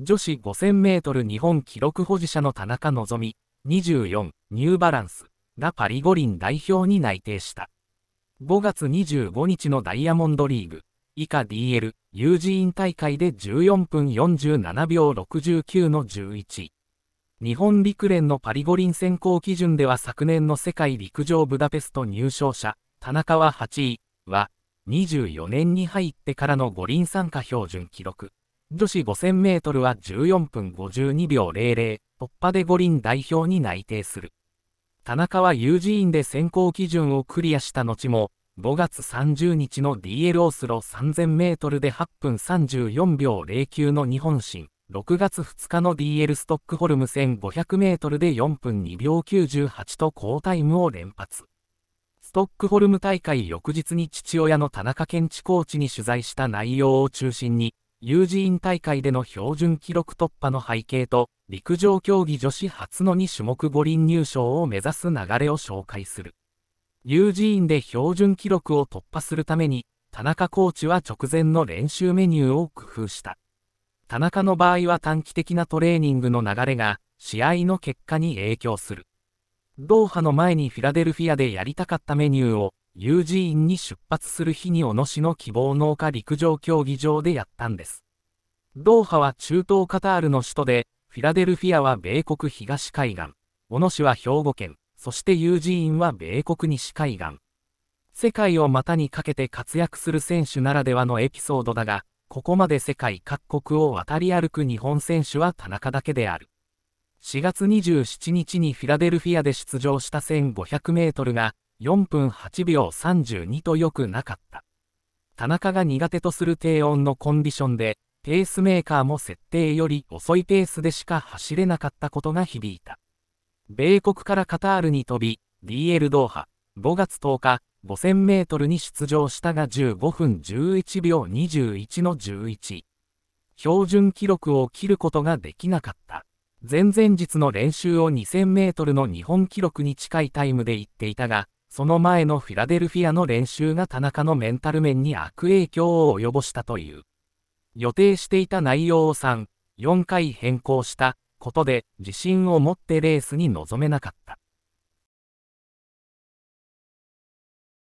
女子5000メートル日本記録保持者の田中希実、24ニューバランスがパリ五輪代表に内定した。5月25日のダイヤモンドリーグ、以下 DL、UGN 大会で14分47秒69の11。日本陸連のパリ五輪選考基準では昨年の世界陸上ブダペスト入賞者、田中は8位は、24年に入ってからの五輪参加標準記録。女子5000メートルは14分52秒00、突破で五輪代表に内定する。田中は UG 院で選考基準をクリアした後も、5月30日の d l オスロ3000メートルで8分34秒09の日本新、6月2日の DL ストックホルム1500メートルで4分2秒98と好タイムを連発。ストックホルム大会翌日に父親の田中健地コーチに取材した内容を中心に、有事院大会での標準記録突破の背景と、陸上競技女子初の2種目五輪入賞を目指す流れを紹介する。有事院で標準記録を突破するために、田中コーチは直前の練習メニューを工夫した。田中の場合は短期的なトレーニングの流れが、試合の結果に影響する。ドーハの前にフィラデルフィアでやりたかったメニューを、ユージーンに出発する日に小野市の希望農家陸上競技場でやったんです。ドーハは中東カタールの首都で、フィラデルフィアは米国東海岸、小野市は兵庫県、そしてユージーンは米国西海岸。世界を股にかけて活躍する選手ならではのエピソードだが、ここまで世界各国を渡り歩く日本選手は田中だけである。4月27日にフィラデルフィアで出場した1500メートルが、4分8秒32と良くなかった。田中が苦手とする低温のコンディションで、ペースメーカーも設定より遅いペースでしか走れなかったことが響いた。米国からカタールに飛び、DL ドーハ、5月10日、5000メートルに出場したが15分11秒21の11。標準記録を切ることができなかった。前々日の練習を2000メートルの日本記録に近いタイムで行っていたが、その前のフィラデルフィアの練習が田中のメンタル面に悪影響を及ぼしたという。予定していた内容を3、4回変更したことで自信を持ってレースに臨めなかった。